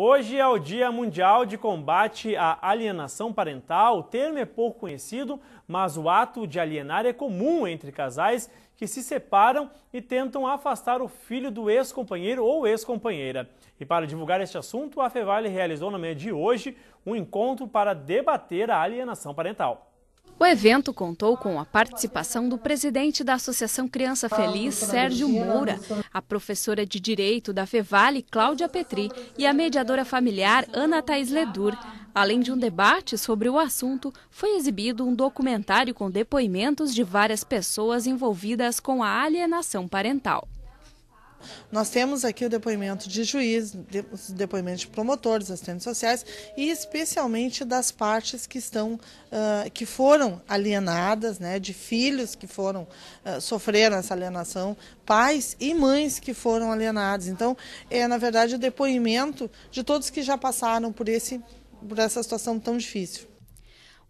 Hoje é o Dia Mundial de Combate à Alienação Parental. O termo é pouco conhecido, mas o ato de alienar é comum entre casais que se separam e tentam afastar o filho do ex-companheiro ou ex-companheira. E para divulgar este assunto, a Fevale realizou na manhã de hoje um encontro para debater a alienação parental. O evento contou com a participação do presidente da Associação Criança Feliz, Sérgio Moura, a professora de Direito da Fevale, Cláudia Petri, e a mediadora familiar, Ana Thais Ledur. Além de um debate sobre o assunto, foi exibido um documentário com depoimentos de várias pessoas envolvidas com a alienação parental. Nós temos aqui o depoimento de juiz, os depoimentos de promotores, assistentes sociais e especialmente das partes que estão, uh, que foram alienadas, né, de filhos que foram uh, ah, sofreram essa alienação, pais e mães que foram alienados. Então, é na verdade o depoimento de todos que já passaram por esse, por essa situação tão difícil.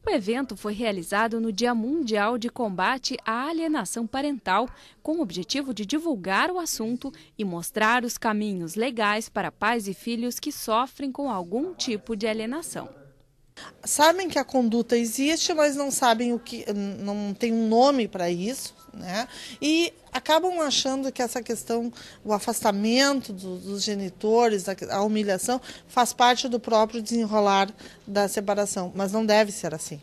O evento foi realizado no Dia Mundial de Combate à Alienação Parental, com o objetivo de divulgar o assunto e mostrar os caminhos legais para pais e filhos que sofrem com algum tipo de alienação. Sabem que a conduta existe, mas não sabem o que, não tem um nome para isso. Né? E acabam achando que essa questão, o afastamento do, dos genitores, a, a, humilhação, faz parte do próprio desenrolar da separação. Mas não deve ser assim.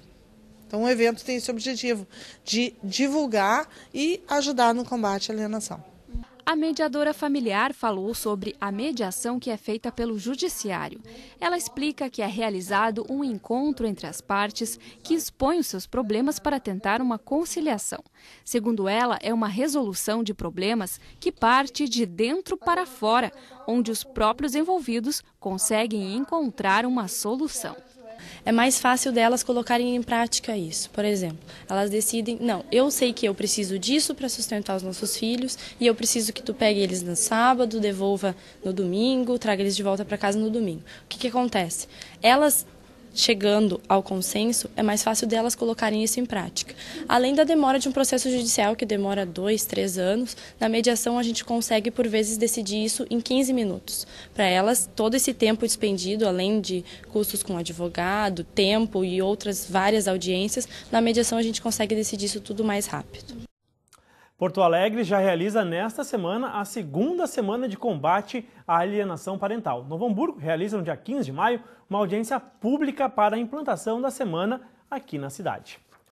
Então, o evento tem esse objetivo de divulgar e ajudar no combate à alienação. A mediadora familiar falou sobre a mediação que é feita pelo judiciário. Ela explica que é realizado um encontro entre as partes que expõe os seus problemas para tentar uma conciliação. Segundo ela, é uma resolução de problemas que parte de dentro para fora, onde os próprios envolvidos conseguem encontrar uma solução é mais fácil delas colocarem em prática isso. Por exemplo, elas decidem, não, eu sei que eu preciso disso para sustentar os nossos filhos e eu preciso que tu pegue eles no sábado, devolva no domingo, traga eles de volta para casa no domingo. O que, que acontece? Elas chegando ao consenso, é mais fácil delas colocarem isso em prática. Além da demora de um processo judicial, que demora dois, três anos, na mediação a gente consegue, por vezes, decidir isso em 15 minutos. Para elas, todo esse tempo despendido, além de custos com advogado, tempo e outras várias audiências, na mediação a gente consegue decidir isso tudo mais rápido. Porto Alegre já realiza nesta semana a segunda semana de combate à alienação parental. Novo Hamburgo realiza no dia 15 de maio uma audiência pública para a implantação da semana aqui na cidade.